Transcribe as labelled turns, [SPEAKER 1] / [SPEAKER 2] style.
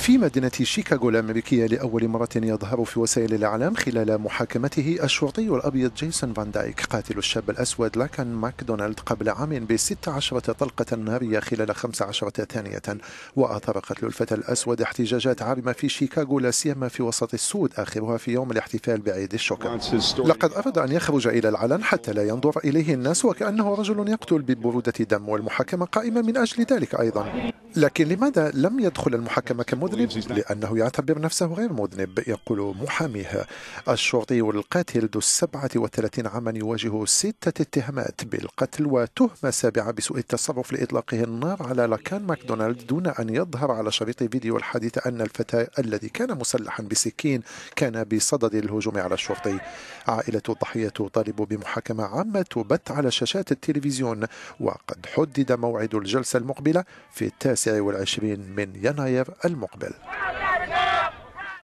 [SPEAKER 1] في مدينة شيكاغو الأمريكية لأول مرة يظهر في وسائل الإعلام خلال محاكمته الشرطي الأبيض جيسون فان دايك قاتل الشاب الأسود لاكن ماكدونالد قبل عام بست عشرة طلقة نارية خلال 15 ثانية وأثار قتل الفتى الأسود احتجاجات عارمة في شيكاغو لا سيما في وسط السود آخرها في يوم الاحتفال بعيد الشكر لقد أراد أن يخرج إلى العلن حتى لا ينظر إليه الناس وكأنه رجل يقتل ببرودة دم والمحاكمة قائمة من أجل ذلك أيضا لكن لماذا لم يدخل المحكمة كمذنب؟ لأنه يعتبر نفسه غير مذنب يقول محاميه الشرطي القاتل ذو السبعة والثلاثين عاما يواجه ستة اتهامات بالقتل وتهمة سابعة بسوء التصرف لإطلاقه النار على لاكان ماكدونالد دون أن يظهر على شريط فيديو الحادث أن الفتى الذي كان مسلحا بسكين كان بصدد الهجوم على الشرطي عائلة الضحية تطالب بمحاكمة عامة تبث على شاشات التلفزيون وقد حدد موعد الجلسة المقبلة في التاسع التاسع والعشرين من يناير المقبل